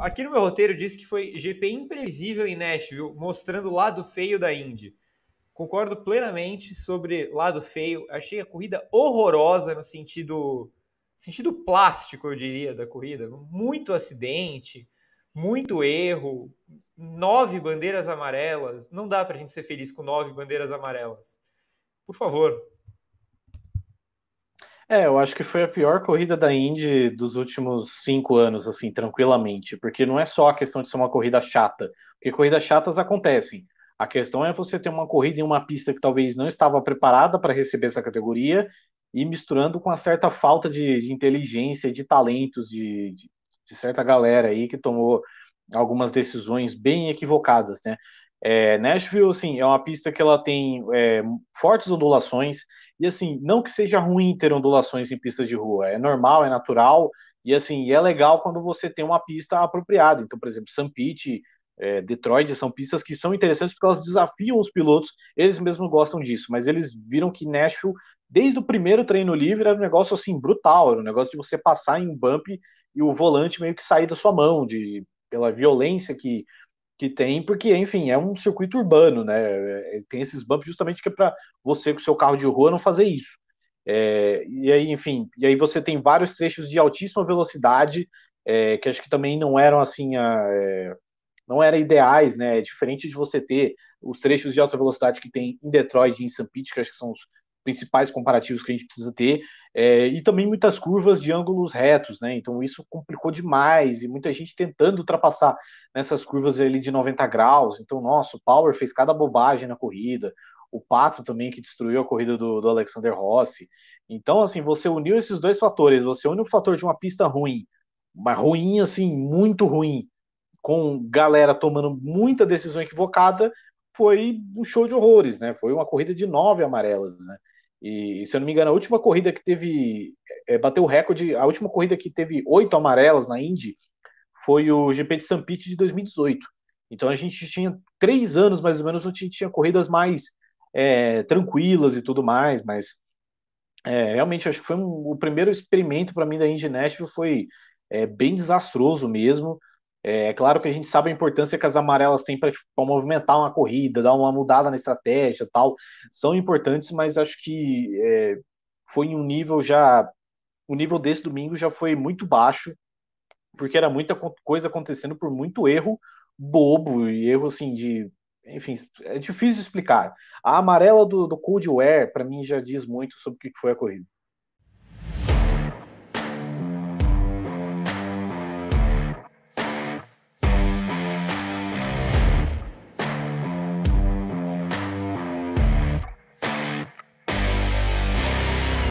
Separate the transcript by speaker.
Speaker 1: Aqui no meu roteiro disse que foi GP imprevisível em Nashville, mostrando o lado feio da Indy. Concordo plenamente sobre lado feio. Achei a corrida horrorosa no sentido sentido plástico, eu diria, da corrida. Muito acidente, muito erro, nove bandeiras amarelas. Não dá para a gente ser feliz com nove bandeiras amarelas. Por favor,
Speaker 2: é, eu acho que foi a pior corrida da Indy dos últimos cinco anos, assim, tranquilamente. Porque não é só a questão de ser uma corrida chata, porque corridas chatas acontecem. A questão é você ter uma corrida em uma pista que talvez não estava preparada para receber essa categoria e misturando com uma certa falta de, de inteligência de talentos de, de, de certa galera aí que tomou algumas decisões bem equivocadas, né? É, Nashville, assim, é uma pista que ela tem é, fortes ondulações, e assim, não que seja ruim ter ondulações em pistas de rua, é normal, é natural, e assim, é legal quando você tem uma pista apropriada. Então, por exemplo, San Pete, é, Detroit são pistas que são interessantes porque elas desafiam os pilotos, eles mesmos gostam disso, mas eles viram que Nashville, desde o primeiro treino livre, era um negócio assim brutal, era um negócio de você passar em um bump e o volante meio que sair da sua mão, de pela violência que que tem, porque, enfim, é um circuito urbano, né? É, tem esses bumps justamente que é para você com seu carro de rua não fazer isso. É, e aí, enfim, e aí você tem vários trechos de altíssima velocidade, é, que acho que também não eram assim, a, é, não eram ideais, né? É diferente de você ter os trechos de alta velocidade que tem em Detroit e em St. Pete, que acho que são os principais comparativos que a gente precisa ter, é, e também muitas curvas de ângulos retos, né? Então isso complicou demais, e muita gente tentando ultrapassar nessas curvas ali de 90 graus. Então, nossa, o Power fez cada bobagem na corrida, o Pato também, que destruiu a corrida do, do Alexander Rossi. Então, assim, você uniu esses dois fatores, você une o fator de uma pista ruim, uma ruim, assim, muito ruim, com galera tomando muita decisão equivocada, foi um show de horrores, né? Foi uma corrida de nove amarelas, né? E, se eu não me engano, a última corrida que teve. É, é, bateu o recorde, a última corrida que teve oito amarelas na Indy foi o GP de San Pete de 2018. Então a gente tinha três anos mais ou menos onde a gente tinha corridas mais é, tranquilas e tudo mais, mas é, realmente acho que foi um, o primeiro experimento para mim da Indy Nashville foi é, bem desastroso mesmo. É, é, claro que a gente sabe a importância que as amarelas têm para tipo, movimentar uma corrida, dar uma mudada na estratégia tal. São importantes, mas acho que é, foi em um nível já. O nível desse domingo já foi muito baixo, porque era muita coisa acontecendo por muito erro bobo e erro assim de. Enfim, é difícil explicar. A amarela do, do Coldware, para mim, já diz muito sobre o que foi a corrida.